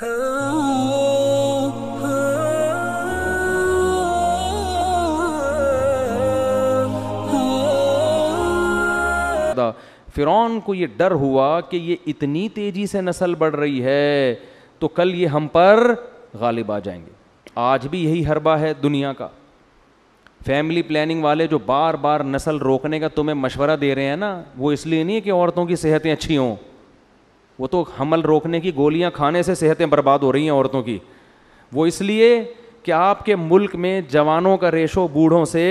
फिरौन को ये डर हुआ कि ये इतनी तेजी से नस्ल बढ़ रही है तो कल ये हम पर गालिब आ जाएंगे आज भी यही हरबा है दुनिया का फैमिली प्लानिंग वाले जो बार बार नस्ल रोकने का तुम्हें मशवरा दे रहे हैं ना वो इसलिए नहीं है कि औरतों की सेहतें अच्छी हों वो तो हमल रोकने की गोलियां खाने से सेहतें बर्बाद हो रही हैं औरतों की वो इसलिए कि आपके मुल्क में जवानों का रेशो बूढ़ों से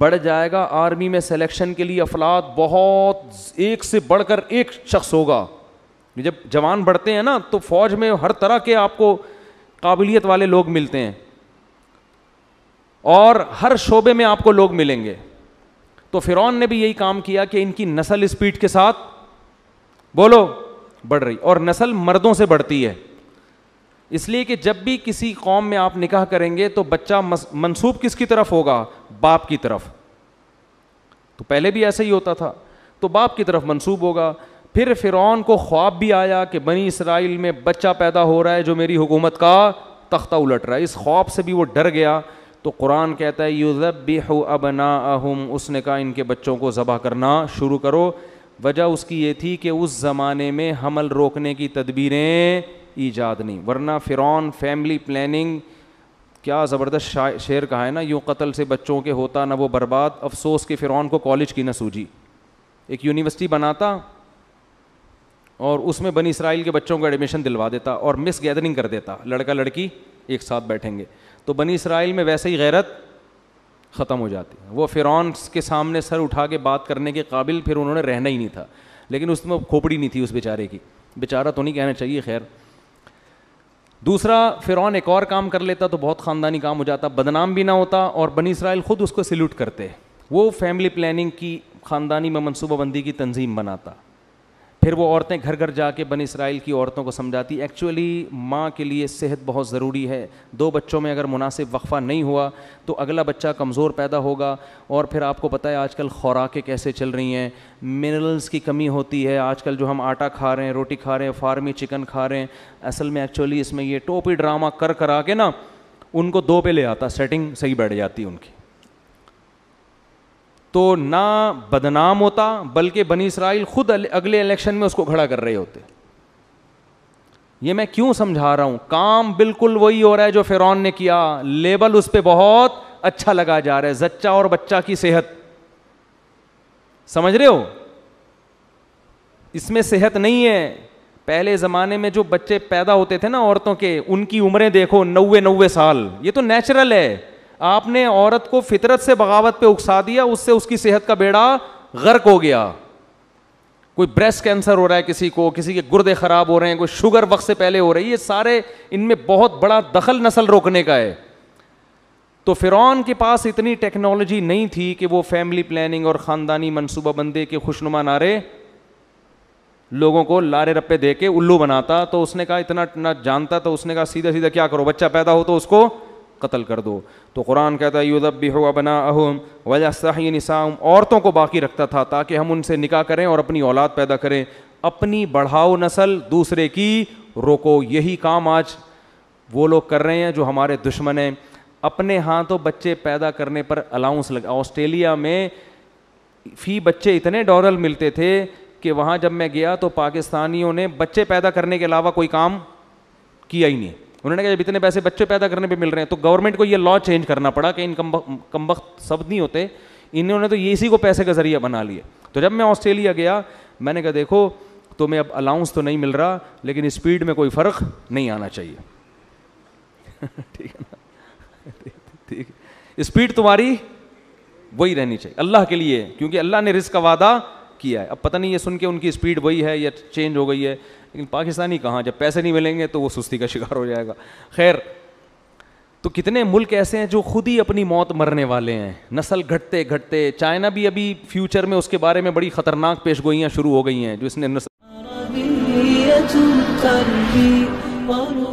बढ़ जाएगा आर्मी में सिलेक्शन के लिए अफलाद बहुत एक से बढ़कर एक शख्स होगा जब जवान बढ़ते हैं ना तो फौज में हर तरह के आपको काबिलियत वाले लोग मिलते हैं और हर शोबे में आपको लोग मिलेंगे तो फिरौन ने भी यही काम किया कि इनकी नस्ल स्पीड के साथ बोलो बढ़ रही और नस्ल मर्दों से बढ़ती है इसलिए कि जब भी किसी कौम में आप निकाह करेंगे तो बच्चा मनसूब किसकी तरफ होगा बाप की तरफ तो पहले भी ऐसा ही होता था तो बाप की तरफ मनसूब होगा फिर फ़िरौन को ख्वाब भी आया कि बनी इसराइल में बच्चा पैदा हो रहा है जो मेरी हुकूमत का तख्ता उलट रहा है इस ख्वाब से भी वो डर गया तो कुरान कहता है अब ना अहम उसने कहा इनके बच्चों को ज़बह करना शुरू करो वजह उसकी ये थी कि उस ज़माने में हमल रोकने की तदबीरें ईजाद नहीं वरना फ़िरौन फैमिली प्लानिंग क्या ज़बरदस्त शेर कहा है ना यूँ कत्ल से बच्चों के होता ना वो बर्बाद अफसोस के फ़िरौन को कॉलेज की न सूझी एक यूनिवर्सिटी बनाता और उसमें बनी इसराइल के बच्चों को एडमिशन दिलवा देता और मिस गैदरिंग कर देता लड़का लड़की एक साथ बैठेंगे तो बनी इसराइल में वैसे ही गैरत ख़त्म हो जाती है वो फ़िरौन के सामने सर उठा के बात करने के काबिल फिर उन्होंने रहना ही नहीं था लेकिन उसमें खोपड़ी नहीं थी उस बेचारे की बेचारा तो नहीं कहना चाहिए खैर दूसरा फ़िरौन एक और काम कर लेता तो बहुत ख़ानदानी काम हो जाता बदनाम भी ना होता और बनी इसराइल ख़ुद उसको सल्यूट करते वो फैमिली प्लानिंग की ख़ानदानी में मनसूबाबंदी की तंजीम बनाता फिर वो औरतें घर घर जाके बन इसराइल की औरतों को समझाती एक्चुअली माँ के लिए सेहत बहुत ज़रूरी है दो बच्चों में अगर मुनासिब वक्फ़ा नहीं हुआ तो अगला बच्चा कमज़ोर पैदा होगा और फिर आपको पता है आजकल खुराकें कैसे चल रही हैं मिनरल्स की कमी होती है आजकल जो हम आटा खा रहे हैं रोटी खा रहे हैं फार्मी चिकन खा रहे हैं असल में एक्चुअली इसमें ये टोपी ड्रामा कर करा के ना उनको दो पे ले आता सेटिंग सही बैठ जाती उनकी तो ना बदनाम होता बल्कि बनी इसराइल खुद अगले इलेक्शन में उसको खड़ा कर रहे होते ये मैं क्यों समझा रहा हूं काम बिल्कुल वही हो रहा है जो फिरौन ने किया लेबल उस पर बहुत अच्छा लगा जा रहा है जच्चा और बच्चा की सेहत समझ रहे हो इसमें सेहत नहीं है पहले ज़माने में जो बच्चे पैदा होते थे ना औरतों के उनकी उम्रें देखो नब्बे नब्बे साल ये तो नेचुरल है आपने औरत को फितरत से बगावत पे उकसा दिया उससे उसकी सेहत का बेड़ा गर्क हो गया कोई ब्रेस्ट कैंसर हो रहा है किसी को किसी के गुर्दे खराब हो रहे हैं कोई शुगर वक्त से पहले हो रही है ये सारे इनमें बहुत बड़ा दखल नस्ल रोकने का है तो फिर के पास इतनी टेक्नोलॉजी नहीं थी कि वो फैमिली प्लानिंग और ख़ानदानी मनसूबा बंदे के खुशनुमा नारे लोगों को लारे रप्पे दे के उल्लू बनाता तो उसने कहा इतना ना जानता तो उसने कहा सीधा सीधा क्या करो बच्चा पैदा हो तो उसको कत्ल कर दो तो कुरान कहता है युदब भी हो बना अहम वजाही निसाम औरतों को बाकी रखता था ताकि हम उनसे निकाह करें और अपनी औलाद पैदा करें अपनी बढ़ाओ नस्ल दूसरे की रोको यही काम आज वो लोग कर रहे हैं जो हमारे दुश्मन हैं अपने हाथों बच्चे पैदा करने पर अलाउंस लगा ऑस्ट्रेलिया में फी बच्चे इतने डॉलर मिलते थे कि वहाँ जब मैं गया तो पाकिस्तानियों ने बच्चे पैदा करने के अलावा कोई काम किया ही नहीं उन्होंने कहा जब इतने पैसे बच्चे पैदा करने पे मिल रहे हैं तो गवर्नमेंट को ये लॉ चेंज करना पड़ा कि इन कम कमबख्त नहीं होते इन्होंने तो ये इसी को पैसे का जरिया बना लिया तो जब मैं ऑस्ट्रेलिया गया मैंने कहा देखो तुम्हें अब अलाउंस तो नहीं मिल रहा लेकिन स्पीड में कोई फ़र्क नहीं आना चाहिए ठीक है ना ठीक स्पीड तुम्हारी वही रहनी चाहिए अल्लाह के लिए क्योंकि अल्लाह ने रिस्क का वादा किया है अब पता नहीं ये सुन के उनकी स्पीड वही है या चेंज हो गई है लेकिन पाकिस्तानी कहाँ जब पैसे नहीं मिलेंगे तो वो सुस्ती का शिकार हो जाएगा खैर तो कितने मुल्क ऐसे हैं जो खुद ही अपनी मौत मरने वाले हैं नस्ल घटते घटते चाइना भी अभी फ्यूचर में उसके बारे में बड़ी ख़तरनाक पेशगोइयाँ शुरू हो गई हैं जो इसने नस्ल